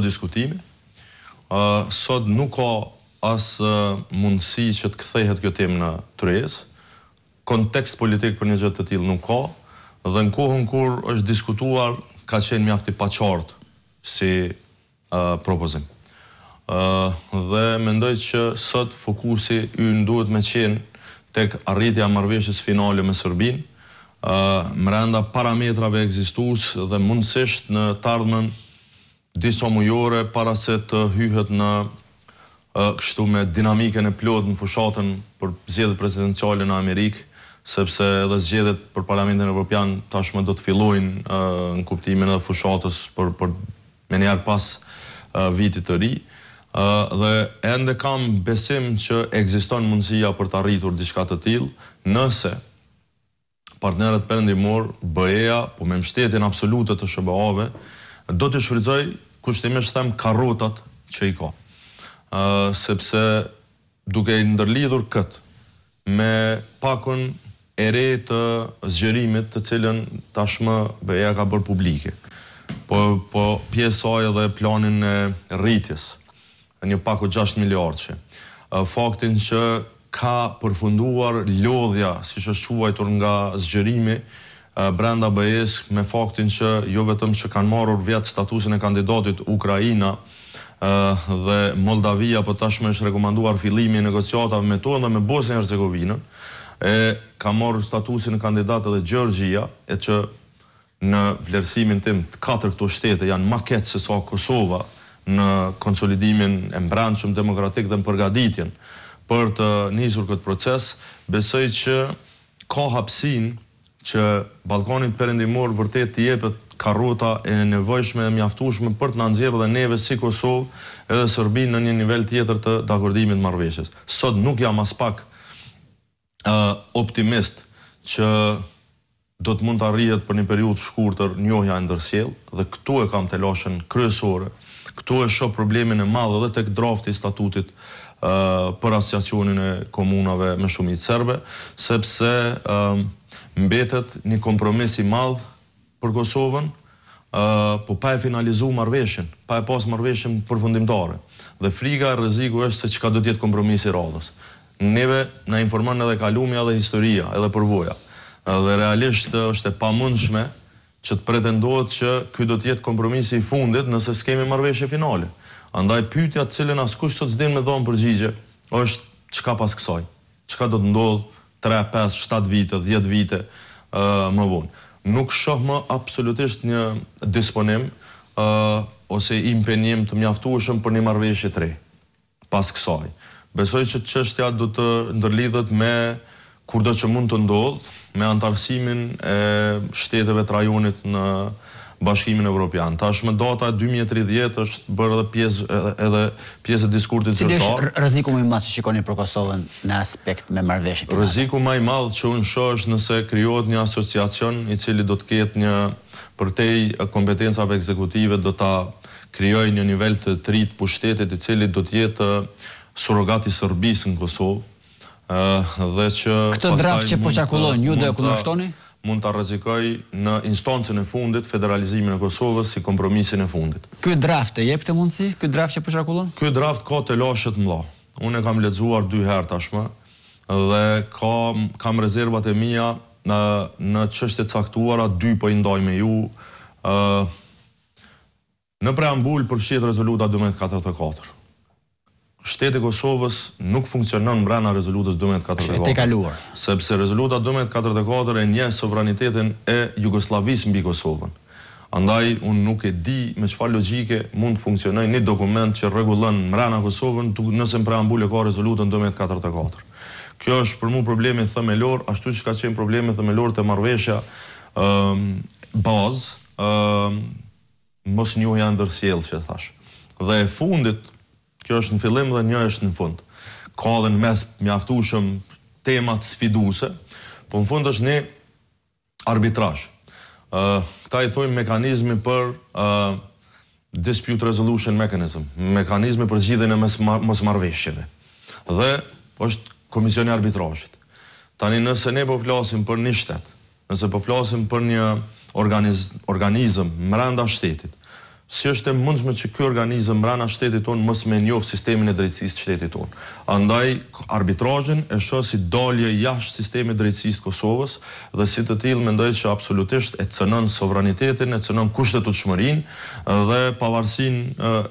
do diskutimi. Uh, sot nuk ka as uh, mundësi që të kthehet kjo temë në tres. Kontekst politik për një gjë të tillë nuk ka dhe në kohën kur është diskutuar ka qenë mjaft i paqartë si uh, propozim. Ë uh, dhe mendoj që sot fokusi ynë duhet të qen tek arritja e marrëveshjes finale me Serbin, ë uh, mbrenda parametrave ekzistues dhe mundësisht në të ardhmen disa mujore para se të hyhet në kështu me dinamike në plot në fushatën për zgjedhjet prezidenciale në Amerikë, sepse edhe zgjedhjet për Parlamentin Evropian tashmë do të fillojnë në kuptimin e fushatës për për me pas vitit të ri. ë dhe ende kam besim që ekziston mundësia për të arritur diçka të tillë, nëse partnerët perëndimor BE-ja po me mbështetjen absolute të SBA-ve do të shfrytëzoj kushtimisht them karrotat që i ka. Ëh uh, sepse duke i ndërlidhur kët me pakun e re të zgjerimit të cilën tashmë beja ka bërë publike. Po po pjesoj edhe planin e rritjes. Një pak 6 miliardësh. që, faktin që ka përfunduar lodhja, siç është quajtur nga zgjerimi, brenda BE-s me faktin që jo vetëm që kanë marrur vjet statusin e kandidatit Ukraina dhe Moldavia po tashmë është rekomanduar fillimi i negociatave me Tu dhe me Bosnjë Hercegovinë, e ka marrur statusin e kandidat edhe Gjergjia, e që në vlerësimin tim të katër këto shtete janë më keq se sa Kosova në konsolidimin e mbrandshëm demokratik dhe në përgatitjen për të nisur këtë proces, besoj që ka hapsinë që balkonit përëndimor vërtet të jepët karota e nevojshme e mjaftushme për të nëndzirë dhe neve si Kosovë edhe Sërbi në një nivel tjetër të dakordimit marveshës. Sot nuk jam as pak optimist që do të mund të arrijet për një periut shkur të njohja e ndërsjel dhe këtu e kam të loshen kryesore, këtu e shohë problemin e madhe dhe të drafti statutit për asociacionin e komunave me shumit serbe, sepse mbetet një kompromis i madh për Kosovën, uh, po pa e finalizuar marrveshjen, pa e pas marrveshjen përfundimtare. Dhe frika, rreziku është se çka do të jetë kompromisi i radhës. Neve na informon edhe kalumi, edhe historia, edhe përvoja. Edhe realisht është e pamundshme që të pretendohet që ky do të jetë kompromisi i fundit nëse s'kemi marrveshje finale. Andaj pyetja të cilën askush sot s'den me dhon përgjigje është çka pas kësaj? Çka do të ndodhë 3, 5, 7 vite, 10 vite uh, më vonë. Nuk shoh më absolutisht një disponim uh, ose impenim të mjaftueshëm për një marrëveshje të re pas kësaj. Besoj që çështja do të ndërlidhet me kurdo që mund të ndodh, me antarësimin e shteteve të rajonit në Bashkimin Evropian. Tashmë data 2030 është bërë edhe pjesë edhe pjesë e diskurtit të Cili është rreziku më i madh që shikoni për Kosovën në aspekt me marrëveshje? Rreziku më i madh që unë shoh është nëse krijohet një asociacion i cili do të ketë një përtej kompetencave ekzekutive do ta krijojë një nivel të tretë pushtetit i cili do të jetë surrogat i Serbisë në Kosovë. Uh, dhe që këtë draft që po çakullon ju do e kundërshtoni? mund të rrezikoj në instancën e fundit federalizimin e Kosovës si kompromisin e fundit. Ky draft e jep të mundësi, ky draft që pucqullon? Ky draft ka të lëshët mla. Unë e kam lexuar dy herë tashmë dhe ka kam rezervat e mia në në çështë të caktuara dy për po ndaj me ju. ë Në preambul përfshihet rezoluta 1244 shteti i Kosovës nuk funksionon brenda rezolutës 1244. kaluar. Sepse rezoluta 1244 e një sovranitetin e Jugosllavisë mbi Kosovën. Andaj unë nuk e di me çfarë logjike mund të funksionojë një dokument që rregullon mrena Kosovën nëse në preambul e ka rezolutën 1244. Kjo është për mua problemi themelor, ashtu siç ka qenë problemi themelor të marveshja um, bazë um, mos njëu janë ndërsjellë, si thash. Dhe e fundit kjo është në fillim dhe një është në fund. Ka dhe në mes mjaftushëm temat sfiduse, po në fund është një arbitrash. Këta i thujnë mekanizmi për dispute resolution mechanism, mekanizmi për zgjidhjen e mos marveshjeve. Dhe është komisioni arbitrashit. Tani nëse ne po flasim për një shtetë, nëse po flasim për një organizëm brenda shtetit, si është e mundshme që ky organizëm brana shtetit tonë mos më njofë sistemin e drejtësisë të shtetit tonë. Andaj arbitrazhin e shoh si dalje jashtë sistemit të drejtësisë të Kosovës dhe si të tillë mendoj se absolutisht e cënon sovranitetin, e cënon kushtetutshmërinë dhe pavarësinë